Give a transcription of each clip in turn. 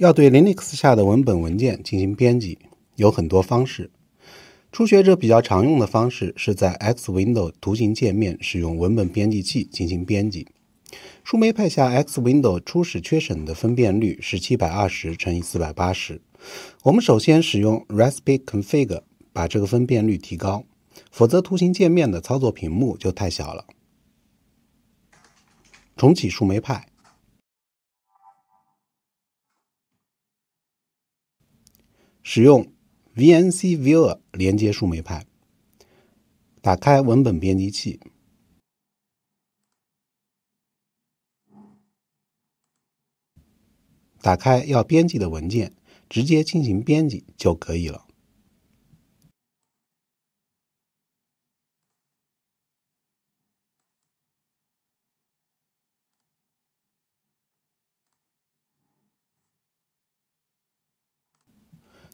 要对 Linux 下的文本文件进行编辑，有很多方式。初学者比较常用的方式是在 X Window 图形界面使用文本编辑器进行编辑。树莓派下 X Window 初始缺省的分辨率是七百二十乘以四百八十。我们首先使用 r a s p y c o n f i g 把这个分辨率提高，否则图形界面的操作屏幕就太小了。重启树莓派。使用 VNC Viewer 连接树莓派，打开文本编辑器，打开要编辑的文件，直接进行编辑就可以了。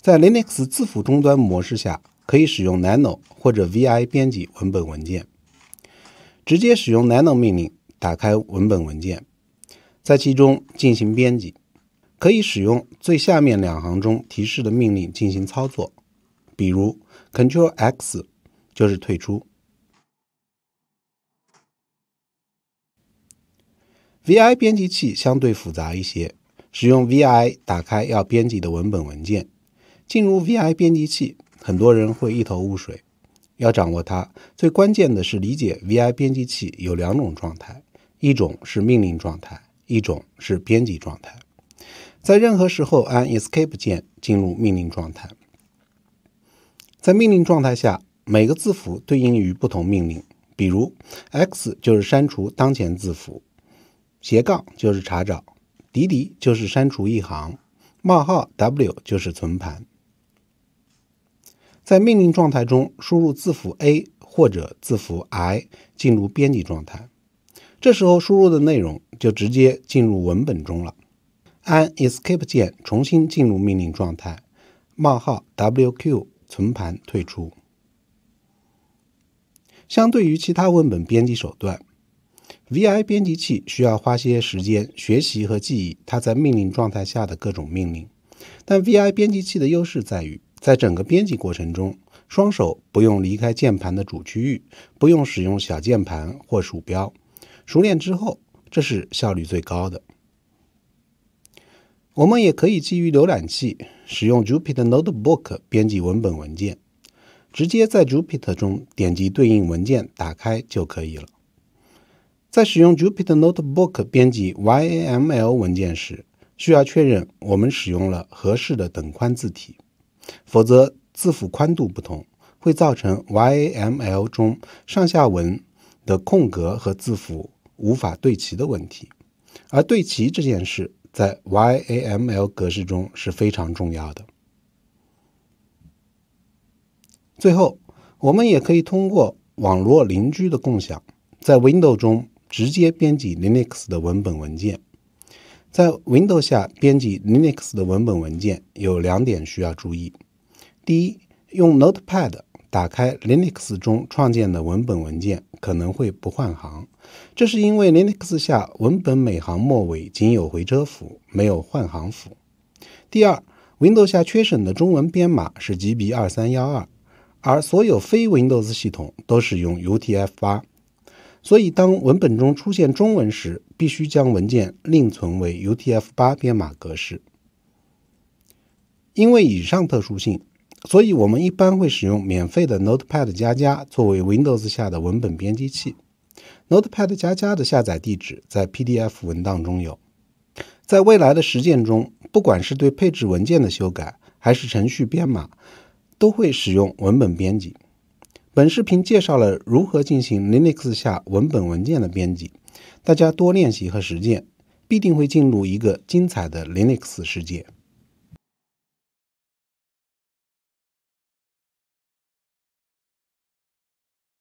在 Linux 字符终端模式下，可以使用 nano 或者 vi 编辑文本文件。直接使用 nano 命令打开文本文件，在其中进行编辑。可以使用最下面两行中提示的命令进行操作，比如 control x 就是退出。vi 编辑器相对复杂一些，使用 vi 打开要编辑的文本文件。进入 vi 编辑器，很多人会一头雾水。要掌握它，最关键的是理解 vi 编辑器有两种状态：一种是命令状态，一种是编辑状态。在任何时候按 Esc a p e 键进入命令状态。在命令状态下，每个字符对应于不同命令，比如 x 就是删除当前字符，斜杠就是查找，dd 就是删除一行，冒号 w 就是存盘。在命令状态中输入字符 a 或者字符 i 进入编辑状态，这时候输入的内容就直接进入文本中了。按 escape 键重新进入命令状态，冒号 wq 存盘退出。相对于其他文本编辑手段，vi 编辑器需要花些时间学习和记忆它在命令状态下的各种命令，但 vi 编辑器的优势在于。在整个编辑过程中，双手不用离开键盘的主区域，不用使用小键盘或鼠标。熟练之后，这是效率最高的。我们也可以基于浏览器使用 Jupyter Notebook 编辑文本文件，直接在 Jupyter 中点击对应文件打开就可以了。在使用 Jupyter Notebook 编辑 YAML 文件时，需要确认我们使用了合适的等宽字体。否则，字符宽度不同，会造成 YAML 中上下文的空格和字符无法对齐的问题。而对齐这件事在 YAML 格式中是非常重要的。最后，我们也可以通过网络邻居的共享，在 Windows 中直接编辑 Linux 的文本文件。在 Windows 下编辑 Linux 的文本文件有两点需要注意：第一，用 Notepad 打开 Linux 中创建的文本文件可能会不换行，这是因为 Linux 下文本每行末尾仅有回车符，没有换行符；第二，Windows 下缺省的中文编码是 GB 二三幺二，而所有非 Windows 系统都使用 UTF 八。所以，当文本中出现中文时，必须将文件另存为 UTF-8 编码格式。因为以上特殊性，所以我们一般会使用免费的 Notepad 加加作为 Windows 下的文本编辑器。Notepad 加加的下载地址在 PDF 文档中有。在未来的实践中，不管是对配置文件的修改，还是程序编码，都会使用文本编辑。本视频介绍了如何进行 Linux 下文本文件的编辑，大家多练习和实践，必定会进入一个精彩的 Linux 世界。